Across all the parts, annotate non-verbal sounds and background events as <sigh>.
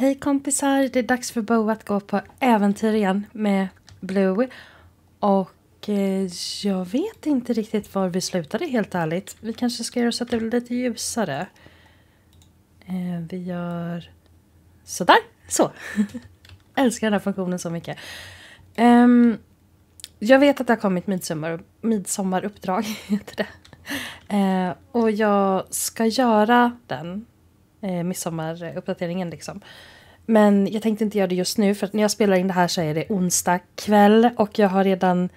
Hej kompisar, det är dags för Bo att gå på äventyr igen med Blue. Och eh, jag vet inte riktigt var vi slutade helt ärligt. Vi kanske ska göra så att det blir lite ljusare. Eh, vi gör sådär, så. <laughs> Älskar den här funktionen så mycket. Um, jag vet att det har kommit midsommar, midsommaruppdrag, <laughs> heter det. Eh, och jag ska göra den eh, midsommaruppdateringen liksom. Men jag tänkte inte göra det just nu för att när jag spelar in det här så är det onsdag kväll och jag har redan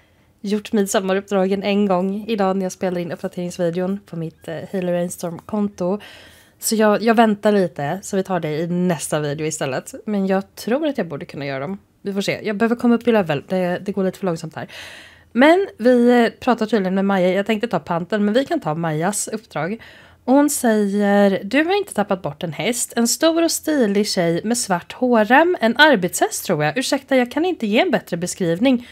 gjort midsommaruppdragen en gång idag när jag spelar in uppdateringsvideon på mitt eh, Halo Rainstorm-konto. Så jag, jag, väntar lite, så vi tar det i nästa video istället. Men jag tror att jag borde kunna göra dem. Vi får se. Jag behöver komma upp i level, det, det går lite för långsamt här. Men vi eh, pratar tydligen med Maja, jag tänkte ta panten, men vi kan ta Majas uppdrag. Och hon säger, du har inte tappat bort en häst, en stor och stilig tjej med svart hårrem, en arbetshäst tror jag. Ursäkta, jag kan inte ge en bättre beskrivning.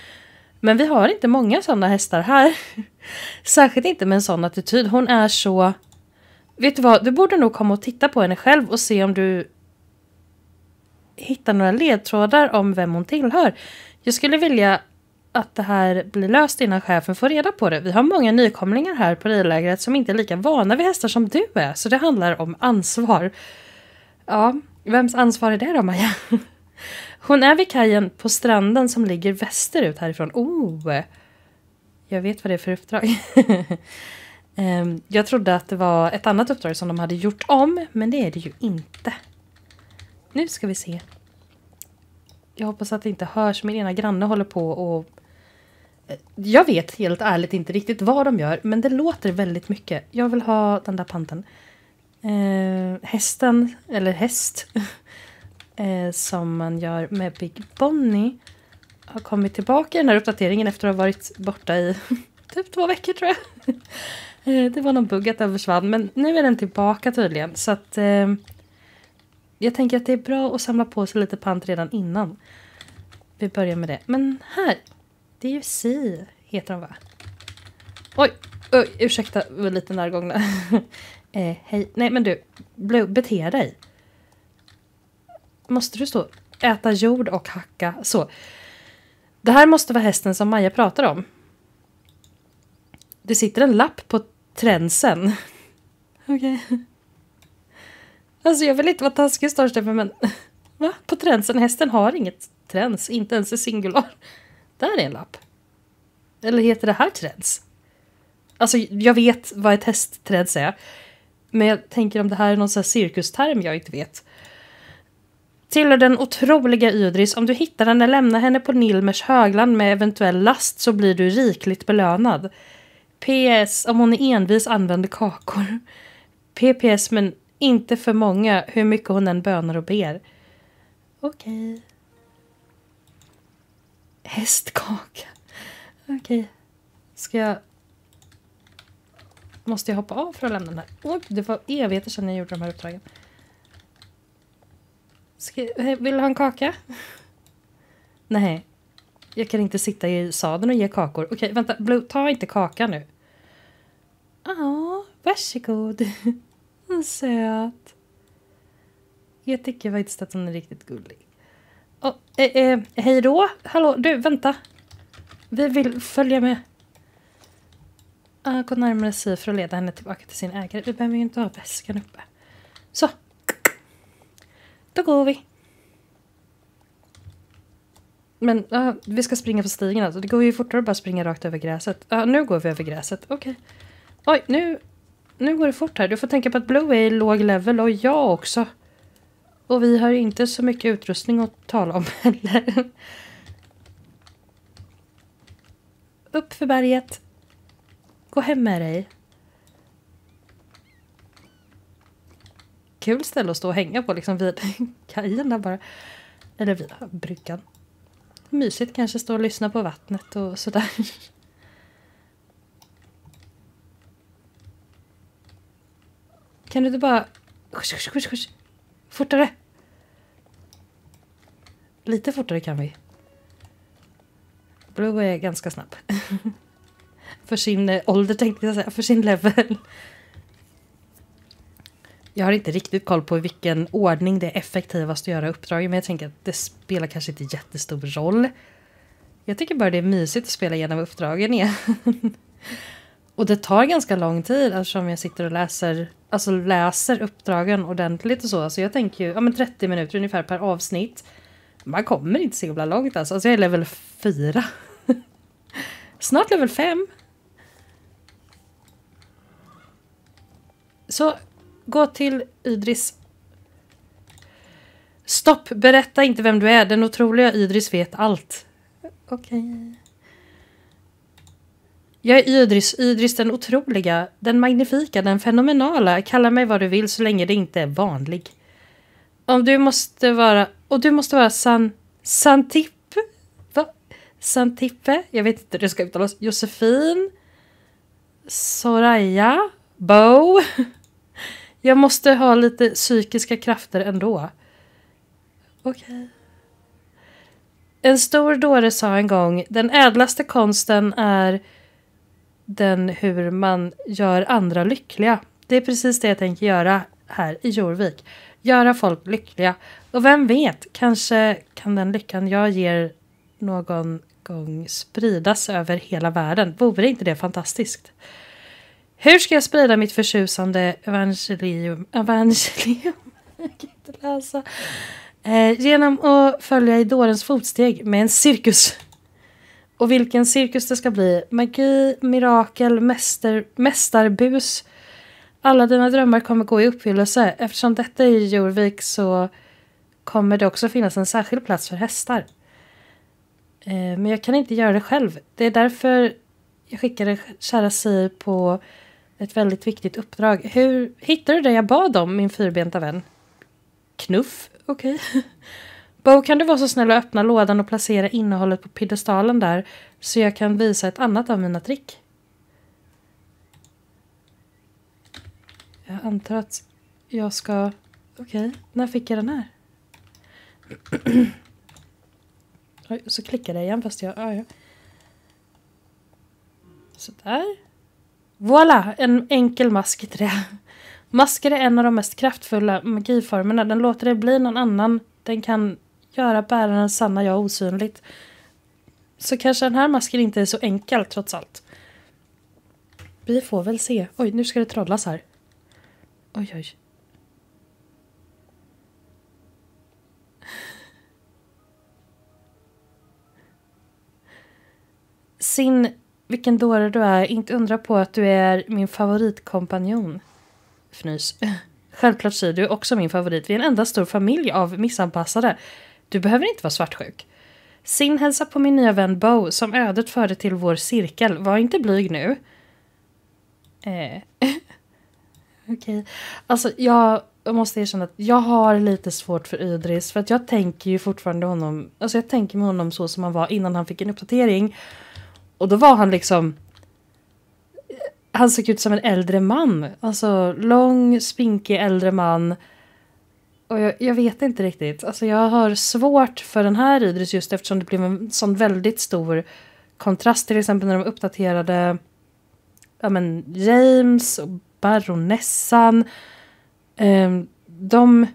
Men vi har inte många sådana hästar här. <laughs> Särskilt inte med en sån attityd. Hon är så... Vet du vad, du borde nog komma och titta på henne själv och se om du hittar några ledtrådar om vem hon tillhör. Jag skulle vilja att det här blir löst innan chefen får reda på det. Vi har många nykomlingar här på ridlägret som inte är lika vana vid hästar som du är, så det handlar om ansvar. Ja, vems ansvar är det då, Maja? <laughs> Hon är vid kajen på stranden som ligger västerut härifrån. Oh! Jag vet vad det är för uppdrag. <laughs> Ehm, jag trodde att det var ett annat uppdrag som de hade gjort om, men det är det ju inte. Nu ska vi se. Jag hoppas att det inte hörs. Min ena granne håller på och Eh, jag vet helt ärligt inte riktigt vad de gör, men det låter väldigt mycket. Jag vill ha den där panten. Eh, hästen, eller häst, <laughs> eh, som man gör med Big Bonnie har kommit tillbaka i den här uppdateringen efter att ha varit borta i <laughs> typ två veckor tror jag. <laughs> Eh, det var någon bugg att den försvann, men nu är den tillbaka tydligen. Så att, eh, jag tänker att det är bra att samla på sig lite pant redan innan vi börjar med det. Men här det är ju Si, heter de va? Oj, oj ursäkta, var lite närgångna. <laughs> eh, hej, nej men du, bete dig. Måste du stå äta jord och hacka så? Det här måste vara hästen som Maja pratar om. Det sitter en lapp på tränsen. <laughs> Okej. Okay. Alltså jag vill inte vara taskig Storsteffen men... <laughs> Va? På tränsen? Hästen har inget träns, inte ens i singular. Där är en lapp. Eller heter det här träds? Alltså, jag vet vad ett hästträds är. Men jag tänker om det här är någon sån cirkusterm jag inte vet. Tillhör den otroliga Ydris, om du hittar henne, lämna henne på Nilmers högland med eventuell last så blir du rikligt belönad. PS, om hon är envis använder kakor. PPS, men inte för många, hur mycket hon än bönar och ber. Okej. Okay. Hästkaka. Okej. Okay. Ska jag... Måste jag hoppa av för att lämna den här? Oj, det var evigheter sedan jag gjorde de här uppdragen. Ska... Eh, vill du ha en kaka? Nej. Jag kan inte sitta i sadeln och ge kakor. Okej, okay, vänta. Blue, ta inte kakan nu. Ja, varsågod. <laughs> Söt. Jag tycker faktiskt att hon är riktigt gullig. Oh, eh, eh, hej då? Hallå, du vänta. Vi vill följa med. Uh, gå närmare sig för att leda henne tillbaka till sin ägare. Vi behöver ju inte ha väskan uppe. Så. Då går vi. Men uh, vi ska springa på stigen alltså. Det går ju fortare att bara springa rakt över gräset. Ja, uh, nu går vi över gräset. Okej. Okay. Oj, nu, nu går det fort här. Du får tänka på att Blue är i låg level och jag också. Och vi har inte så mycket utrustning att tala om <laughs> heller. Upp för berget. Gå hem med dig. Kul ställe att stå och hänga på liksom vid <laughs> kajen där bara. Eller vid bryggan. Mysigt kanske stå och lyssna på vattnet och sådär. Kan du inte bara... Fortare! Lite fortare kan vi. Blue är ganska snabb. <laughs> för sin eh, ålder tänkte jag säga, för sin level. Jag har inte riktigt koll på i vilken ordning det är effektivast att göra uppdrag men jag tänker att det spelar kanske inte jättestor roll. Jag tycker bara det är mysigt att spela igenom uppdragen igen. <laughs> och det tar ganska lång tid eftersom alltså, jag sitter och läser, alltså läser uppdragen ordentligt och så. Så jag tänker ju ja, men 30 minuter ungefär per avsnitt. Man kommer inte så himla långt alltså. alltså jag är level 4. <laughs> Snart level 5. Så gå till Idris. Stopp! Berätta inte vem du är. Den otroliga Idris vet allt. Okej. Okay. Jag är Idris, Idris den otroliga, den magnifika, den fenomenala. Kalla mig vad du vill så länge det inte är vanlig. Om du måste vara... Och du måste vara San... Santippe? Va? Santippe? Jag vet inte hur det ska uttalas. Josefin? Soraya? Bo? <laughs> Jag måste ha lite psykiska krafter ändå. Okej. Okay. En stor dåre sa en gång, den ädlaste konsten är den hur man gör andra lyckliga. Det är precis det jag tänker göra här i Jorvik göra folk lyckliga. Och vem vet, kanske kan den lyckan jag ger någon gång spridas över hela världen. Vore inte det fantastiskt? Hur ska jag sprida mitt förtjusande evangelium? evangelium? <laughs> Jag kan inte läsa. Eh, genom att följa i dårens fotsteg med en cirkus. Och vilken cirkus det ska bli. Magi, mirakel, mäster, mästarbus, alla dina drömmar kommer gå i uppfyllelse. Eftersom detta är Jorvik så kommer det också finnas en särskild plats för hästar. Eh, men jag kan inte göra det själv. Det är därför jag skickade kära Siv på ett väldigt viktigt uppdrag. Hur hittade du det jag bad om, min fyrbenta vän? Knuff, okej. Okay. <laughs> Bo, kan du vara så snäll och öppna lådan och placera innehållet på piedestalen där så jag kan visa ett annat av mina trick? Jag antar att jag ska... Okej, okay. när fick jag den här? <clears throat> Oj, så klickar det igen fast jag... Ja, ja. Sådär. Voila! En enkel mask i trä. Masker är en av de mest kraftfulla magiformerna. Den låter dig bli någon annan. Den kan göra bärarens sanna jag osynligt. Så kanske den här masken inte är så enkel trots allt. Vi får väl se. Oj, nu ska det trollas här. Oj, oj. Sin, vilken dåre du är. Inte undra på att du är min favoritkompanjon. Fnys. Självklart säger du också min favorit. Vi är en enda stor familj av missanpassade. Du behöver inte vara svartsjuk. Sin hälsa på min nya vän Bo som ödet förde till vår cirkel. Var inte blyg nu. Eh. <laughs> Okej. Alltså jag måste erkänna att jag har lite svårt för Idris för att jag tänker ju fortfarande honom, alltså jag tänker med honom så som han var innan han fick en uppdatering. Och då var han liksom han såg ut som en äldre man. Alltså lång, spinkig äldre man. Och jag, jag, vet inte riktigt. Alltså jag har svårt för den här Idris just eftersom det blev en sån väldigt stor kontrast. Till exempel när de uppdaterade ja, men James och baronessan. Eh, de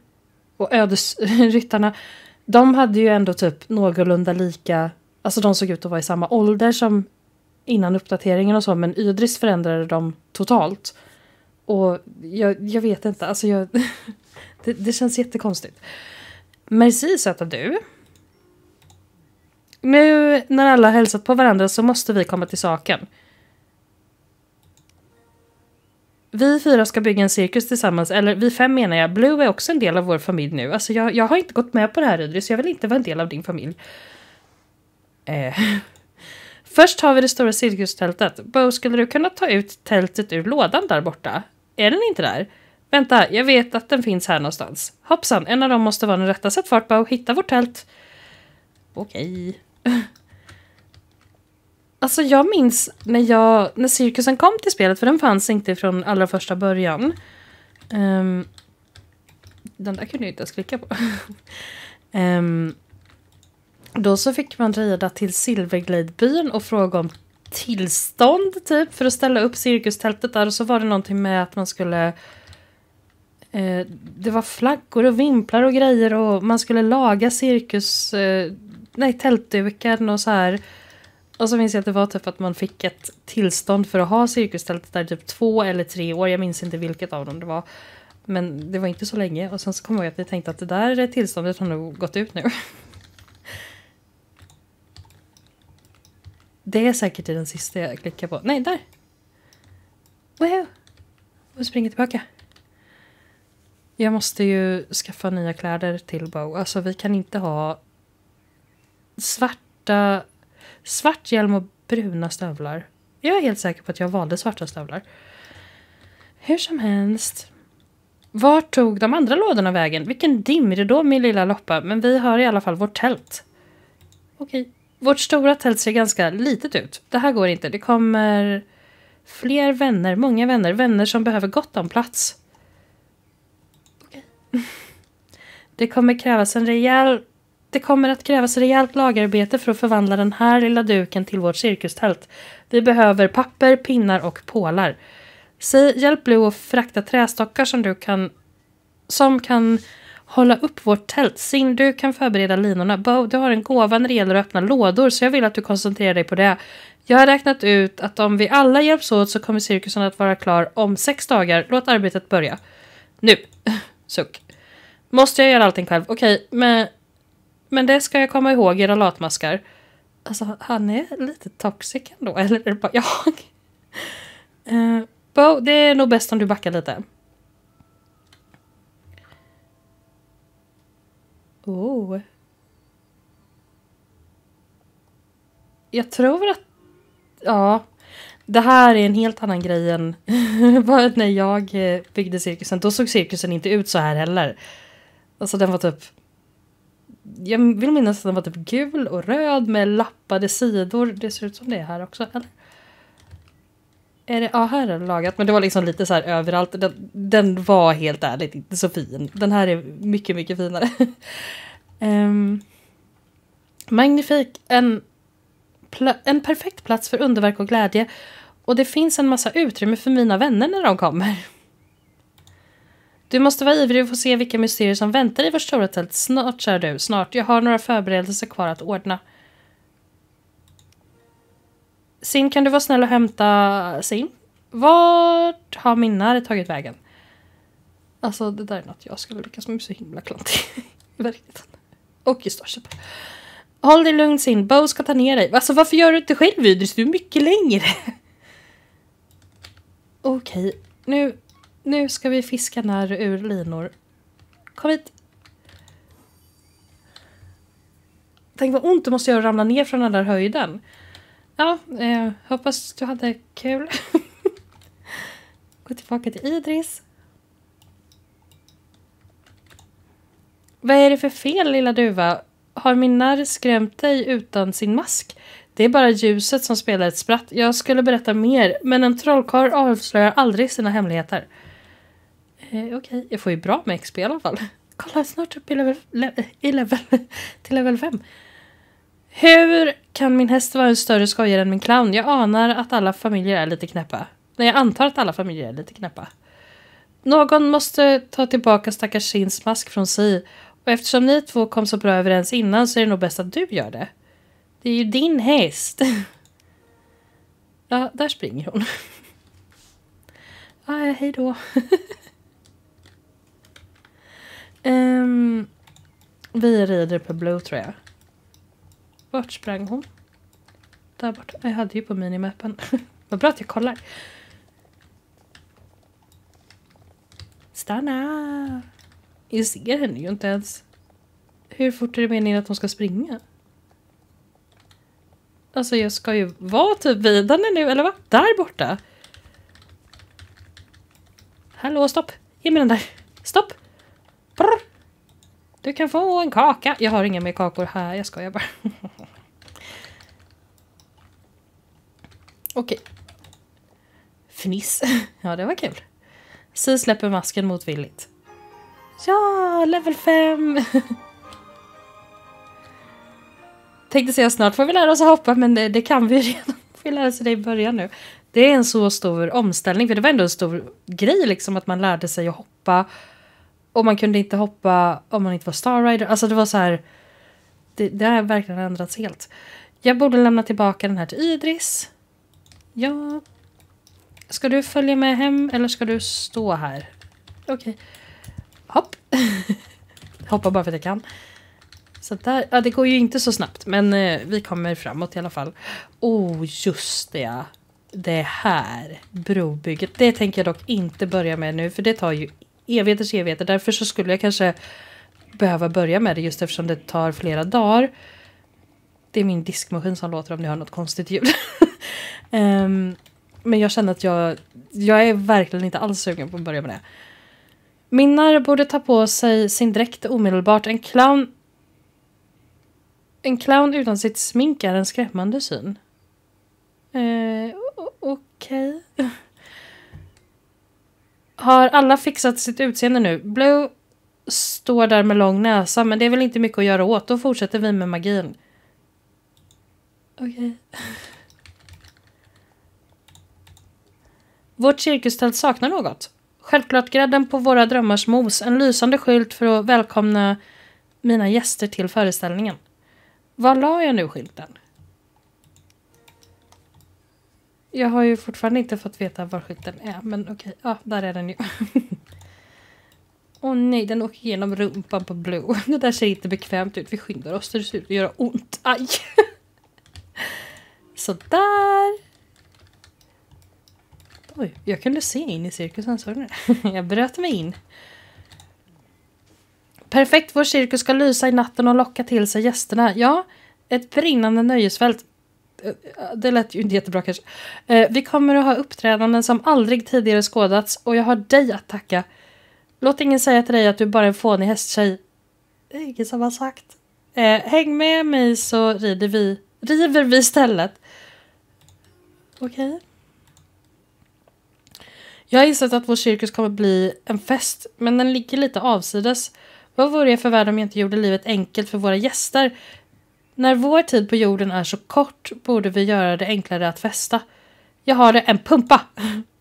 och ödesryttarna. <laughs> De hade ju ändå typ någorlunda lika, alltså de såg ut att vara i samma ålder som innan uppdateringen och så, men Ydris förändrade dem totalt. Och jag, jag vet inte, alltså jag... <laughs> det, det känns jättekonstigt. Merci söta du. Nu när alla hälsat på varandra så måste vi komma till saken. vi fyra ska bygga en cirkus tillsammans, eller vi fem menar jag. Blue är också en del av vår familj nu. Alltså jag, jag har inte gått med på det här Idris, jag vill inte vara en del av din familj. Eh. <laughs> Först har vi det stora cirkustältet. Bo, skulle du kunna ta ut tältet ur lådan där borta? Är den inte där? Vänta, jag vet att den finns här någonstans. Hoppsan, en av dem måste vara den rätta. Sätt fart Bo, hitta vårt tält. Okej. Okay. <laughs> Alltså jag minns när, jag, när cirkusen kom till spelet, för den fanns inte från allra första början. Um, den där kunde jag inte ens klicka på. um, <laughs> då så fick man rida till Silvergladebyn och fråga om tillstånd typ för att ställa upp cirkustältet där. Och så var det någonting med att man skulle... Eh, det var flaggor och vimplar och grejer och man skulle laga cirkus... Eh, nej, tältduken och så här. Och så minns jag att det var typ att man fick ett tillstånd för att ha cirkustältet där typ två eller tre år. Jag minns inte vilket av dem det var. Men det var inte så länge. Och sen så kom jag ihåg att vi tänkte att det där tillståndet har nog gått ut nu. <laughs> Det är säkert i den sista jag klickar på. Nej, där! Wow! Och springer tillbaka. Jag måste ju skaffa nya kläder till Bo. Alltså vi kan inte ha svarta Svart hjälm och bruna stövlar. Jag är helt säker på att jag valde svarta stövlar. Hur som helst. Vart tog de andra lådorna vägen? Vilken dimridå min lilla loppa, men vi har i alla fall vårt tält. Okej. Vårt stora tält ser ganska litet ut. Det här går inte. Det kommer fler vänner, många vänner. Vänner som behöver gott om plats. Okej. <laughs> Det kommer krävas en rejäl det kommer att krävas rejält lagarbete för att förvandla den här lilla duken till vårt cirkustält. Vi behöver papper, pinnar och pålar. Säg, hjälp Blue att frakta trästockar som du kan... Som kan hålla upp vårt tält. Sin, du kan förbereda linorna. Bo, du har en gåva när det gäller att öppna lådor så jag vill att du koncentrerar dig på det. Jag har räknat ut att om vi alla hjälps åt så kommer cirkusen att vara klar om sex dagar. Låt arbetet börja. Nu. <laughs> Suck. Måste jag göra allting själv? Okej, men men det ska jag komma ihåg, era latmaskar. Alltså, han är lite toxic ändå, <laughs> eller är det bara jag? Uh, Bo, det är nog bäst om du backar lite. Oh. Jag tror att... Ja. Det här är en helt annan grej än <laughs> när jag eh, byggde cirkusen. Då såg cirkusen inte ut så här heller. Alltså den var typ jag vill minnas att den var typ gul och röd med lappade sidor. Det ser ut som det är här också, eller? Är det, ja, här är det lagat, men det var liksom lite så här överallt. Den, den var helt ärligt inte så fin. Den här är mycket, mycket finare. um, <laughs> magnifik, en, en perfekt plats för underverk och glädje. Och det finns en massa utrymme för mina vänner när de kommer. Du måste vara ivrig och få se vilka mysterier som väntar i vårt stora tält. Snart, kör du. Snart. Jag har några förberedelser kvar att ordna. Sin, kan du vara snäll och hämta Sin? Vart har Minnar tagit vägen? Alltså, det där är något jag skulle lyckas med så himla klantig. Verkligen. <laughs> verkligheten. Och just Håll dig lugn Sin. Bo ska ta ner dig. Alltså, varför gör du inte själv, Idris? Du är mycket längre. <laughs> Okej, okay. nu nu ska vi fiska när ur linor. Kom hit! Tänk vad ont det måste göra att ramla ner från den där höjden. Ja, eh, hoppas du hade kul. <laughs> Gå tillbaka till Idris. Vad är det för fel lilla duva? Har min narr skrämt dig utan sin mask? Det är bara ljuset som spelar ett spratt. Jag skulle berätta mer, men en trollkarl avslöjar aldrig sina hemligheter. Eh, okej, okay. jag får ju bra med XP i alla fall. <laughs> Kolla, snart upp i level, i level, <laughs> till level 5. Hur kan min häst vara en större skojare än min clown? Jag anar att alla familjer är lite knäppa. Nej, jag antar att alla familjer är lite knäppa. Någon måste ta tillbaka stackars Sins mask från Si. Och eftersom ni två kom så bra överens innan så är det nog bäst att du gör det. Det är ju din häst. <laughs> Ja, där springer hon. Ja, hej då. Um, vi rider på Blue tror jag. Vart sprang hon? Där borta. Jag hade ju på minimappen. <laughs> Vad bra att jag kollar. Stanna! Jag ser henne ju inte ens. Hur fort är det meningen att hon ska springa? Alltså jag ska ju vara typ vid henne nu, eller vad? Där borta! Hallå, stopp! Ge mig den där! Stopp! Prr. Du kan få en kaka. Jag har inga mer kakor här, jag skojar bara. <laughs> Okej. Fniss. <laughs> Ja, det var kul. Si släpper masken motvilligt. Ja, level 5! <laughs> Tänkte säga snart får vi lära oss att hoppa, men det, det kan vi redan. Får Vi lära oss det i början nu. Det är en så stor omställning, för det var ändå en stor grej liksom att man lärde sig att hoppa och man kunde inte hoppa om man inte var Star Rider. Alltså det var så här. Det, det har verkligen ändrats helt. Jag borde lämna tillbaka den här till Idris. Ja. Ska du följa med hem eller ska du stå här? Okej. Okay. Hopp. <laughs> Hoppa bara för att jag kan. Så där, ja, det går ju inte så snabbt, men eh, vi kommer framåt i alla fall. Oh, just det! Det här brobygget, det tänker jag dock inte börja med nu, för det tar ju evigheters evigheter. Därför så skulle jag kanske behöva börja med det just eftersom det tar flera dagar. Det är min diskmaskin som låter om ni hör något konstigt ljud. um, <laughs> men jag känner att jag, jag är verkligen inte alls sugen på att börja med det. Minnar borde ta på sig sin dräkt omedelbart. En clown... En clown utan sitt smink är en skrämmande syn. Eh, Okej. Okay. <laughs> har alla fixat sitt utseende nu? Blue står där med lång näsa, men det är väl inte mycket att göra åt. Då fortsätter vi med magin. Okej. Okay. Vårt cirkustält saknar något. Självklart grädden på våra drömmars mos, en lysande skylt för att välkomna mina gäster till föreställningen. Var la jag nu skylten? Jag har ju fortfarande inte fått veta var skylten är, men okej. Ja, där är den ju. Åh oh, nej, den åker genom rumpan på Blue. Det där ser inte bekvämt ut. Vi skyndar oss, det ser ut att göra ont. Aj! Sådär! Oj, jag kunde se in i cirkusen, såg ni <laughs> Jag bröt mig in. Perfekt, vår cirkus ska lysa i natten och locka till sig gästerna. Ja, ett brinnande nöjesfält. Eh, det lät ju inte jättebra kanske. Eh, vi kommer att ha uppträdanden som aldrig tidigare skådats och jag har dig att tacka. Låt ingen säga till dig att du är bara är en fånig hästtjej. Det är ingen som har sagt. Eh, häng med mig så rider vi, river vi stället. Okej. Okay. Jag har insett att vår cirkus kommer att bli en fest, men den ligger lite avsides. Vad vore jag för värld om jag inte gjorde livet enkelt för våra gäster? När vår tid på jorden är så kort borde vi göra det enklare att festa. Jag har en pumpa!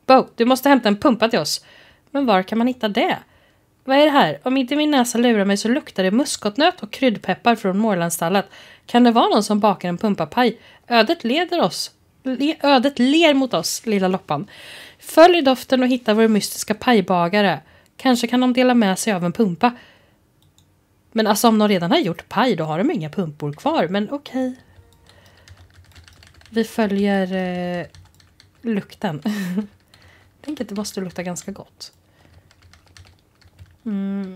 Bo, du måste hämta en pumpa till oss. Men var kan man hitta det? Vad är det här? Om inte min näsa lurar mig så luktar det muskotnöt och kryddpeppar från Mårlandsstallet. Kan det vara någon som bakar en pumpapaj? Ödet leder oss. Le ödet ler mot oss, lilla loppan. Följ doften och hitta vår mystiska pajbagare. Kanske kan de dela med sig av en pumpa. Men alltså om de redan har gjort paj då har de inga pumpor kvar, men okej. Okay. Vi följer eh, lukten. <laughs> Tänker att det måste lukta ganska gott. Mm.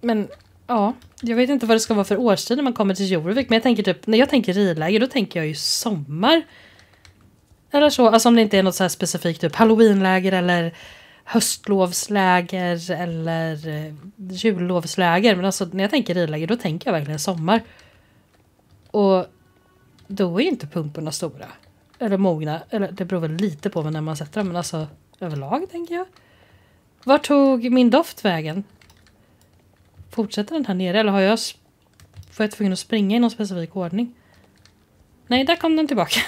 Men ja, jag vet inte vad det ska vara för årstid när man kommer till Jorvik, men jag tänker typ, när jag tänker riläger då tänker jag ju sommar. Eller så, alltså om det inte är något så specifikt, typ halloweenläger eller höstlovsläger eller eh, jullovsläger. Men alltså när jag tänker ridläger då tänker jag verkligen sommar. Och då är ju inte pumporna stora. Eller mogna. Eller det beror väl lite på när man sätter dem. Men alltså överlag tänker jag. Var tog min doft vägen? Fortsätter den här nere eller har jag... Var jag tvungen att springa i någon specifik ordning? Nej, där kom den tillbaka.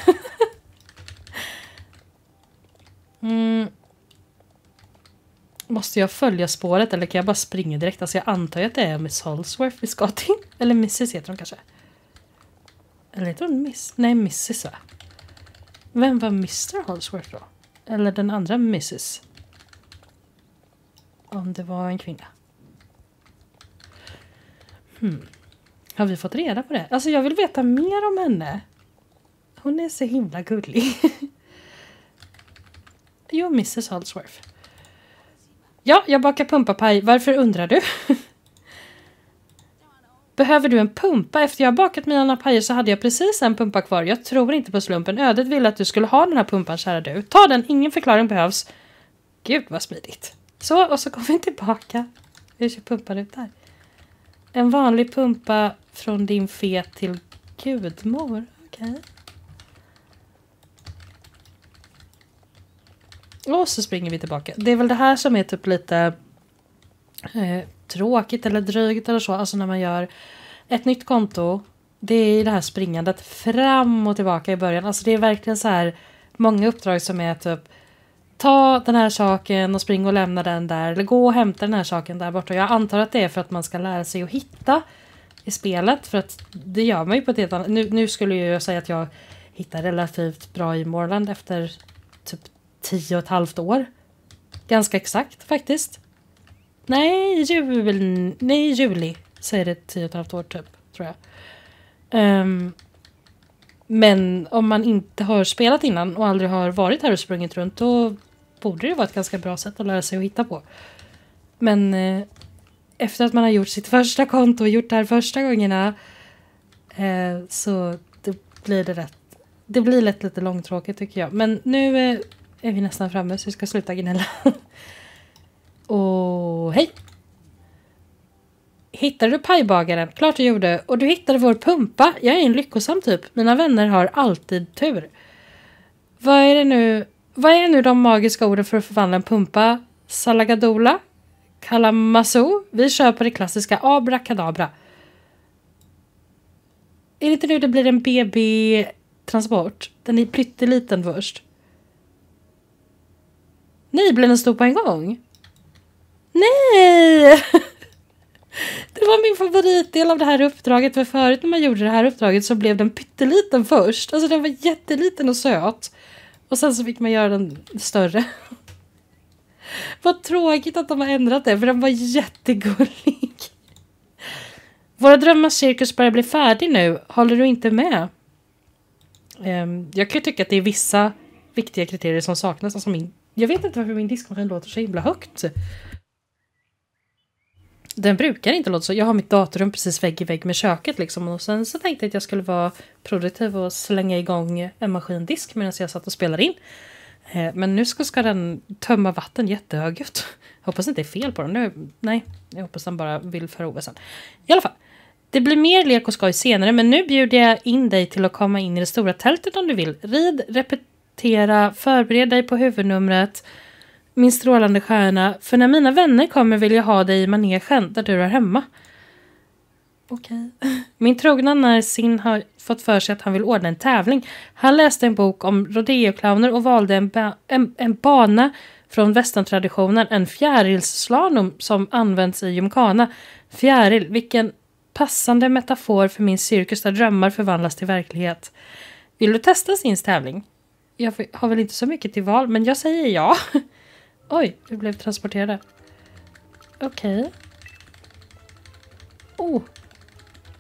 <laughs> mm. Måste jag följa spåret eller kan jag bara springa direkt? Alltså jag antar ju att det är Miss Holsworth vi ska till. <laughs> Eller Mrs heter hon kanske. Eller heter hon Miss? Nej, Mrs va? Vem var Mr Holsworth då? Eller den andra Mrs? Om det var en kvinna. Hmm. Har vi fått reda på det? Alltså jag vill veta mer om henne. Hon är så himla gullig. <laughs> jo, Mrs Holsworth. Ja, jag bakar pumpapaj. Varför undrar du? Behöver du en pumpa? Efter jag bakat mina pajer så hade jag precis en pumpa kvar. Jag tror inte på slumpen. Ödet ville att du skulle ha den här pumpan, kära du. Ta den, ingen förklaring behövs. Gud vad smidigt. Så, och så går vi tillbaka. Hur ser pumpan ut där? En vanlig pumpa från din fe till gudmor. Okej. Okay. Och så springer vi tillbaka. Det är väl det här som är typ lite eh, tråkigt eller drygt eller så. Alltså när man gör ett nytt konto. Det är det här springandet fram och tillbaka i början. Alltså det är verkligen så här många uppdrag som är typ ta den här saken och spring och lämna den där. Eller gå och hämta den här saken där borta. Jag antar att det är för att man ska lära sig att hitta i spelet. För att det gör man ju på ett helt annat... Nu, nu skulle jag säga att jag hittar relativt bra i Morland efter typ tio och ett halvt år. Ganska exakt faktiskt. Nej, jul, nej juli säger det tio och ett halvt år typ, tror jag. Um, men om man inte har spelat innan och aldrig har varit här och sprungit runt då borde det vara ett ganska bra sätt att lära sig att hitta på. Men eh, efter att man har gjort sitt första konto och gjort det här första gångerna eh, så det blir det rätt det blir lätt lite långtråkigt tycker jag. Men nu eh, är vi nästan framme så vi ska sluta gnälla. <laughs> och hej! Hittade du pajbagaren? Klart du gjorde. Och du hittade vår pumpa. Jag är en lyckosam typ. Mina vänner har alltid tur. Vad är det nu? Vad är nu de magiska orden för att förvandla en pumpa? Salagadola? Kalamazoo? Vi kör på det klassiska abrakadabra. Är det inte nu det blir en BB-transport? Den är pytteliten först. Nej, blev den stor på en gång? Nej! <laughs> Det var min favoritdel av det här uppdraget. För förut när man gjorde det här uppdraget så blev den pytteliten först. Alltså den var jätteliten och söt. Och sen så fick man göra den större. <laughs> Vad tråkigt att de har ändrat det för den var jättegullig. <laughs> Våra drömmars cirkus börjar bli färdig nu. Håller du inte med? Ehm, jag kan ju tycka att det är vissa viktiga kriterier som saknas. Alltså min jag vet inte varför min diskmaskin låter så himla högt. Den brukar inte låta så. Jag har mitt datorrum precis vägg i vägg med köket liksom. Och sen så tänkte jag att jag skulle vara produktiv och slänga igång en maskindisk medan jag satt och spelade in. Eh, men nu ska, ska den tömma vatten jättehögt. <laughs> Hoppas inte det är fel på den. Nu, nej, jag hoppas den bara vill förhova sen. I alla fall. Det blir mer lek och skoj senare men nu bjuder jag in dig till att komma in i det stora tältet om du vill. Rid, repetera, notera, förbered dig på huvudnumret, min strålande stjärna, för när mina vänner kommer vill jag ha dig i manegen där du är hemma. Okej. Okay. <laughs> Min trogna när har fått för sig att han vill ordna en tävling. Han läste en bok om rodeoclowner och valde en, ba en, en bana från västerntraditionen, en fjärilsslalom som används i gymkana. Fjäril, vilken passande metafor för min cirkus där drömmar förvandlas till verklighet. Vill du testa Sins tävling? jag har väl inte så mycket till val, men jag säger ja. <laughs> Oj, vi blev transporterade. Okej. Okay. Oh,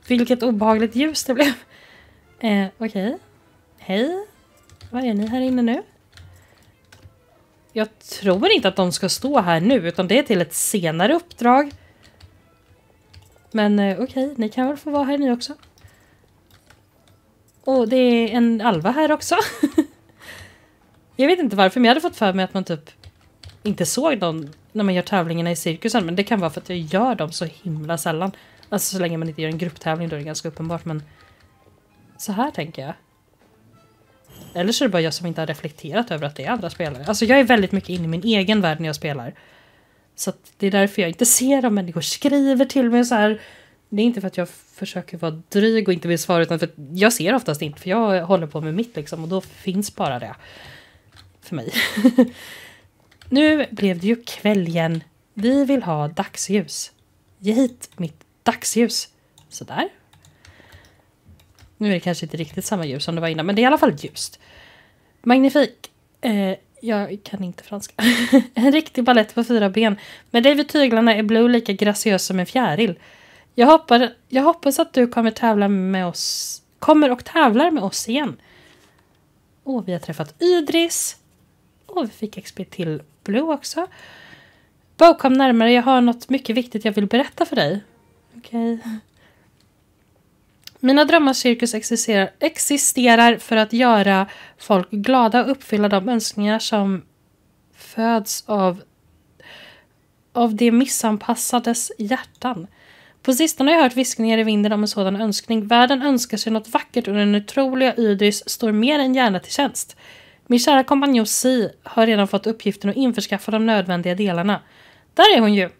vilket obehagligt ljus det blev. <laughs> Eh, Okej. Okay. Hej. Vad är ni här inne nu? Jag tror inte att de ska stå här nu, utan det är till ett senare uppdrag. Men eh, okej, okay, ni kan väl få vara här ni också. Och det är en alva här också. <laughs> Jag vet inte varför, men jag hade fått för mig att man typ inte såg någon när man gör tävlingarna i cirkusen. Men det kan vara för att jag gör dem så himla sällan. Alltså så länge man inte gör en grupptävling då är det ganska uppenbart. Men så här tänker jag. Eller så är det bara jag som inte har reflekterat över att det är andra spelare. Alltså jag är väldigt mycket inne i min egen värld när jag spelar. Så att det är därför jag inte ser om människor skriver till mig så här. Det är inte för att jag försöker vara dryg och inte vill svara utan för att jag ser oftast inte för jag håller på med mitt liksom och då finns bara det för mig. <laughs> nu blev det ju kväll igen. Vi vill ha dagsljus. Ge hit mitt dagsljus. Sådär. Nu är det kanske inte riktigt samma ljus som det var innan, men det är i alla fall ljust. Magnifik. Eh, jag kan inte franska. <laughs> en riktig ballett på fyra ben. Med dig vid tyglarna är Blue lika graciös som en fjäril. Jag, hoppar, jag hoppas att du kommer tävla med oss. Kommer och tävlar med oss igen. Och vi har träffat Idris och vi fick XP till Blue också. Bo, kom närmare. Jag har något mycket viktigt jag vill berätta för dig. Okej. Okay. Mina drömmarcirkus existerar, existerar för att göra folk glada och uppfylla de önskningar som föds av, av de missanpassades hjärtan. På sistone har jag hört viskningar i vinden om en sådan önskning. Världen önskar sig något vackert och den otroliga Idris står mer än gärna till tjänst. Min kära kompanjon Si har redan fått uppgiften att införskaffa de nödvändiga delarna. Där är hon ju!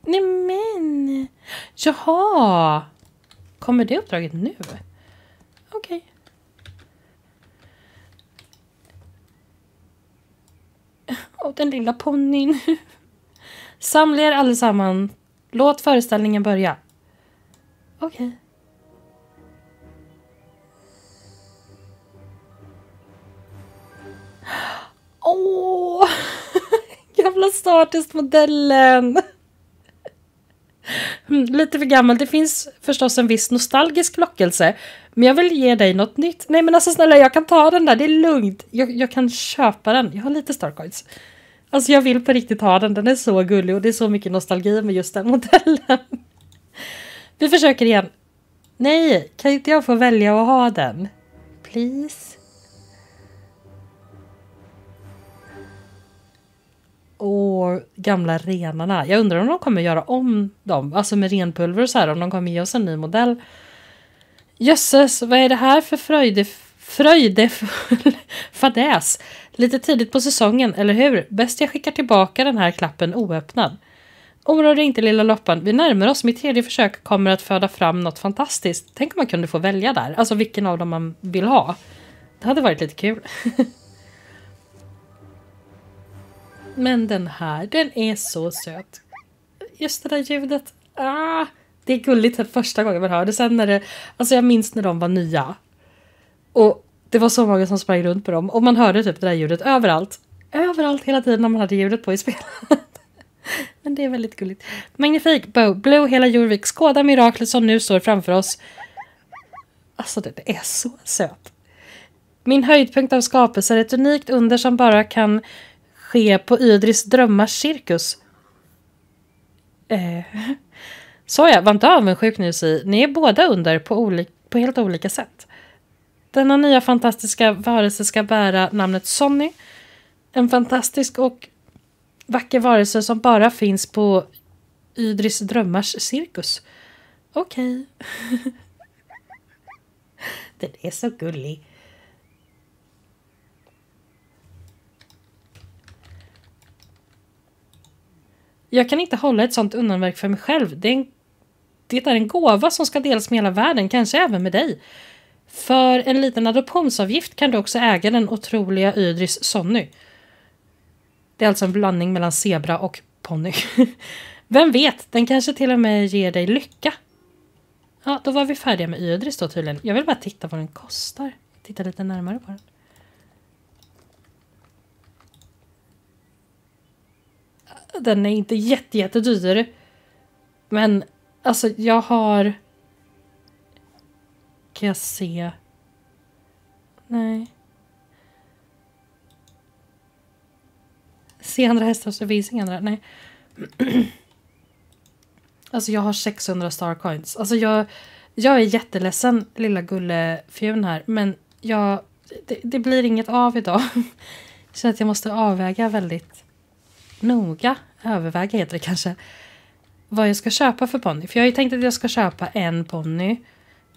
Nämen! Jaha! Kommer det uppdraget nu? Okej. Okay. Och den lilla ponnyn. Samla er allesammans. Låt föreställningen börja. Okej. Okay. Åh! <laughs> Gamla Stardust-modellen! Hmm, lite för gammal. Det finns förstås en viss nostalgisk lockelse. Men jag vill ge dig något nytt. Nej men alltså snälla, jag kan ta den där. Det är lugnt. Jag, jag kan köpa den. Jag har lite Starcoins. Alltså jag vill på riktigt ha den. Den är så gullig och det är så mycket nostalgi med just den <laughs> modellen. Vi försöker igen. Nej, kan inte jag få välja att ha den? Please? Åh, gamla renarna. Jag undrar om de kommer göra om dem, alltså med renpulver och så här, om de kommer ge oss en ny modell. Jösses, vad är det här för fröjde, fröjdefull fadäs? Lite tidigt på säsongen, eller hur? Bäst jag skickar tillbaka den här klappen oöppnad. Oroa dig inte lilla loppan, vi närmar oss. Mitt tredje försök kommer att föda fram något fantastiskt. Tänk om man kunde få välja där, alltså vilken av dem man vill ha. Det hade varit lite kul. <laughs> Men den här, den är så söt. Just det där ljudet. Ah, det är gulligt första gången man hör det. Sen när det, alltså jag minns när de var nya. Och det var så många som sprang runt på dem och man hörde typ det där ljudet överallt. Överallt hela tiden när man hade ljudet på i spelet. <laughs> Men det är väldigt gulligt. Magnifik Bow Blue hela Jorvik skåda miraklet som nu står framför oss. Alltså den är så söt. Min höjdpunkt av skapelse är ett unikt under som bara kan ske på Ydris drömmars cirkus. Eh. Så var inte avundsjuk nu Si. Ni är båda under på, på, helt olika sätt. Denna nya fantastiska varelse ska bära namnet Sonny. En fantastisk och vacker varelse som bara finns på Ydris drömmars cirkus. Okej. Okay. <laughs> Den är så gullig. Jag kan inte hålla ett sånt undanverk för mig själv. Det är, en, det är en gåva som ska delas med hela världen, kanske även med dig. För en liten adoptionsavgift kan du också äga den otroliga Ydris Sonny. Det är alltså en blandning mellan zebra och ponny. <laughs> Vem vet, den kanske till och med ger dig lycka. Ja, då var vi färdiga med Ydris då tydligen. Jag vill bara titta vad den kostar. Titta lite närmare på den. den är inte jätte, jättedyr. Men alltså jag har... Kan jag se? Nej. Se andra hästar så finns inga andra. Nej. <clears throat> alltså jag har 600 starcoins. Alltså jag, jag är jätteledsen lilla gullefjun här. Men jag, det, det blir inget av idag. <laughs> Så att jag måste avväga väldigt noga överväga, heter det kanske, vad jag ska köpa för ponny. För jag har ju tänkt att jag ska köpa en ponny.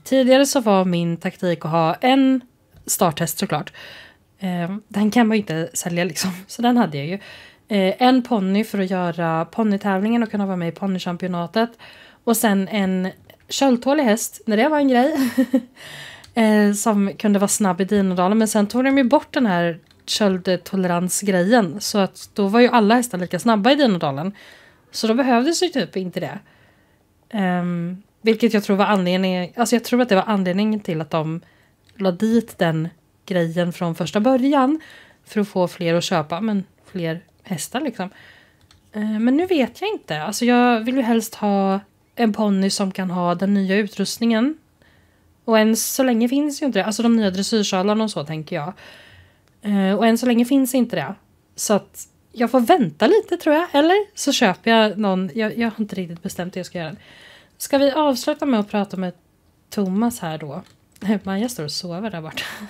Tidigare så var min taktik att ha en starthäst såklart. Eh, den kan man ju inte sälja liksom, <laughs> så den hade jag ju. Eh, en ponny för att göra ponnytävlingen och kunna vara med i ponnychampionatet. Och sen en köldtålig häst, när det var en grej. <laughs> eh, som kunde vara snabb i Dinodalen. Men sen tog de ju bort den här köldtoleransgrejen. Så att då var ju alla hästar lika snabba i Dinodalen. Så då behövdes ju typ inte det. Um, vilket jag tror var anledningen, alltså jag tror att det var anledningen till att de la dit den grejen från första början. För att få fler att köpa, men fler hästar liksom. Uh, men nu vet jag inte. Alltså jag vill ju helst ha en ponny som kan ha den nya utrustningen. Och än så länge finns ju inte det. Alltså de nya dressyrsalarna och så tänker jag. Eh, och än så länge finns inte det. Så att jag får vänta lite tror jag, eller? Så köper jag någon, jag, jag har inte riktigt bestämt hur jag ska göra. Ska vi avsluta med att prata med Thomas här då? Maja står och sover där borta. <laughs>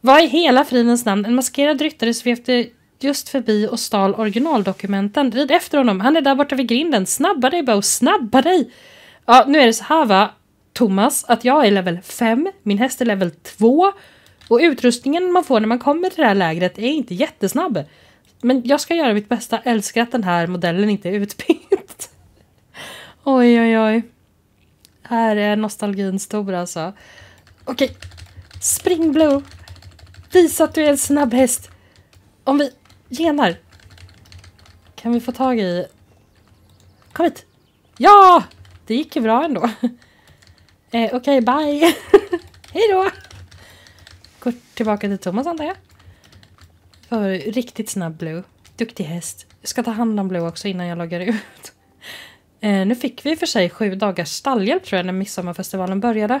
Vad i hela fridens namn? En maskerad ryttare svepte just förbi och stal originaldokumenten. Rid efter honom, han är där borta vid grinden. Snabba dig Bo, snabba dig! Ja, nu är det så här va, Thomas, att jag är level 5, min häst är level 2 och utrustningen man får när man kommer till det här lägret är inte jättesnabb. Men jag ska göra mitt bästa. Älskar att den här modellen inte är utbytt. <laughs> oj, oj, oj. Här är nostalgin stor alltså. Okej. Spring Blue. Visa att du är en snabb häst. Om vi genar. Kan vi få tag i... Kom hit. Ja! Det gick ju bra ändå. <laughs> Eh, Okej, okay, bye. <laughs> Hej då! Går tillbaka till Thomas antar jag. För riktigt snabb Blue. Duktig häst. Jag ska ta hand om Blue också innan jag loggar ut. Eh, nu fick vi för sig sju dagars stallhjälp tror jag när midsommarfestivalen började.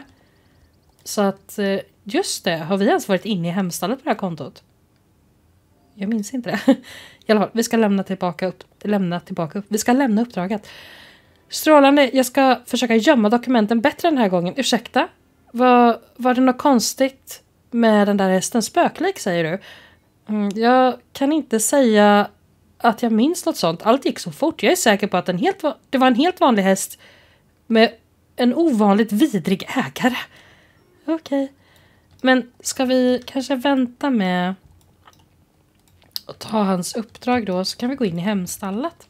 Så att, eh, just det, har vi ens varit inne i hemstallet på det här kontot? Jag minns inte det. <laughs> I alla fall, vi ska lämna tillbaka upp, lämna tillbaka upp, vi ska lämna uppdraget. Strålande, jag ska försöka gömma dokumenten bättre den här gången. Ursäkta? Var, var det något konstigt? med den där hästen. spöklik säger du? Mm, jag kan inte säga att jag minns något sånt. Allt gick så fort. Jag är säker på att en helt det var en helt vanlig häst med en ovanligt vidrig ägare. Okej. Okay. Men ska vi kanske vänta med att ta hans uppdrag då så kan vi gå in i hemstallet.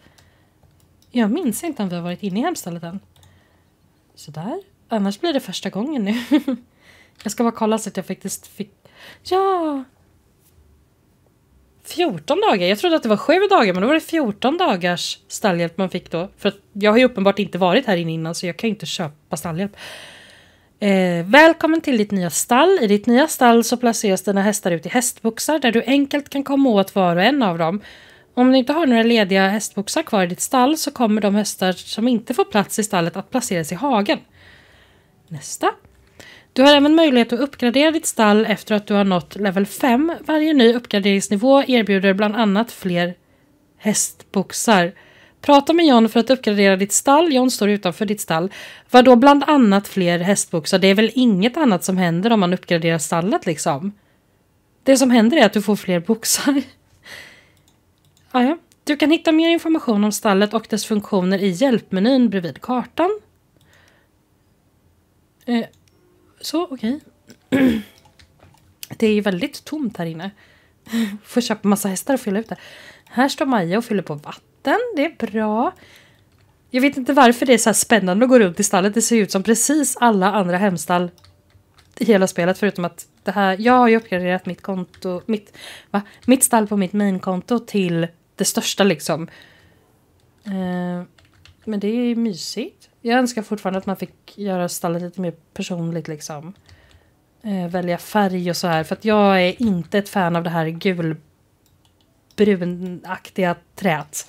Jag minns inte om vi har varit inne i hemstallet än. Sådär. Annars blir det första gången nu. <laughs> Jag ska bara kolla så att jag faktiskt fick... Ja! 14 dagar? Jag trodde att det var 7 dagar, men då var det 14 dagars stallhjälp man fick då. För att jag har ju uppenbart inte varit här inne innan, så jag kan ju inte köpa stallhjälp. Eh, välkommen till ditt nya stall. I ditt nya stall så placeras dina hästar ut i hästboxar där du enkelt kan komma åt var och en av dem. Om du inte har några lediga hästboxar kvar i ditt stall så kommer de hästar som inte får plats i stallet att placeras i hagen. Nästa. Du har även möjlighet att uppgradera ditt stall efter att du har nått level 5. Varje ny uppgraderingsnivå erbjuder bland annat fler hästboxar. Prata med John för att uppgradera ditt stall. John står utanför ditt stall. Var då bland annat fler hästboxar? Det är väl inget annat som händer om man uppgraderar stallet liksom? Det som händer är att du får fler boxar. <laughs> ah, ja. Du kan hitta mer information om stallet och dess funktioner i hjälpmenyn bredvid kartan. Eh, så, okej. Okay. Det är ju väldigt tomt här inne. Får köpa massa hästar och fylla ut det. Här står Maja och fyller på vatten. Det är bra. Jag vet inte varför det är så spännande att gå runt i stallet. Det ser ut som precis alla andra hemstall i hela spelet förutom att det här, jag har ju uppgraderat mitt konto, mitt, va? mitt stall på mitt main-konto till det största liksom. Eh, men det är mysigt. Jag önskar fortfarande att man fick göra stallet lite mer personligt liksom. Eh, välja färg och så här. För att jag är inte ett fan av det här gulbrunaktiga träet.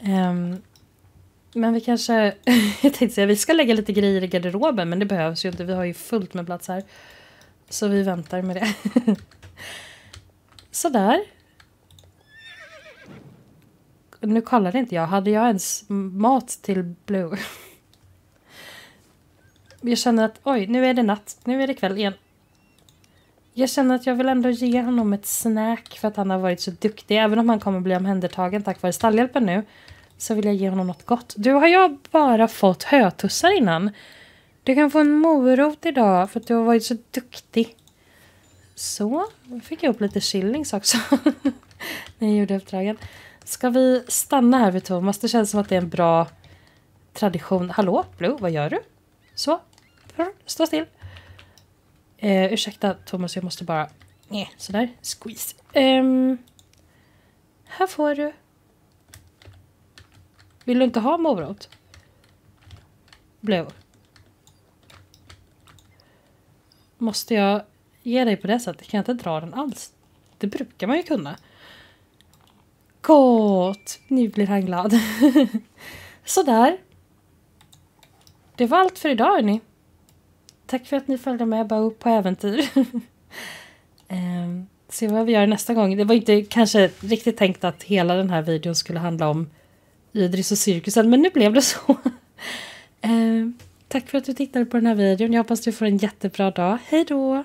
Um, men vi kanske, <laughs> jag tänkte säga, vi ska lägga lite grejer i garderoben men det behövs ju inte, vi har ju fullt med plats här. Så vi väntar med det. <laughs> Sådär. Nu kollade inte jag, hade jag ens mat till Blue? <laughs> Jag känner att oj, nu är det natt, nu är det kväll igen. Jag känner att jag vill ändå ge honom ett snack för att han har varit så duktig. Även om han kommer bli omhändertagen tack vare stallhjälpen nu så vill jag ge honom något gott. Du, har ju bara fått hötussar innan? Du kan få en morot idag för att du har varit så duktig. Så, nu fick jag upp lite shillings också <laughs> när jag gjorde uppdragen. Ska vi stanna här vid Thomas? Det känns som att det är en bra tradition. Hallå, Blue, vad gör du? Så, Mm, stå still. Eh, ursäkta Thomas, jag måste bara... Nej, sådär. Squeeze. Um, här får du. Vill du inte ha morot? Blue. Måste jag ge dig på det sättet? Kan jag inte dra den alls? Det brukar man ju kunna. Gott! Nu blir han glad. <laughs> Sådär. Det var allt för idag hörni. Tack för att ni följde med upp på äventyr. <laughs> eh, se vad vi gör nästa gång. Det var inte kanske riktigt tänkt att hela den här videon skulle handla om Idris och cirkusen, men nu blev det så. <laughs> eh, tack för att du tittade på den här videon. Jag hoppas du får en jättebra dag. Hej då!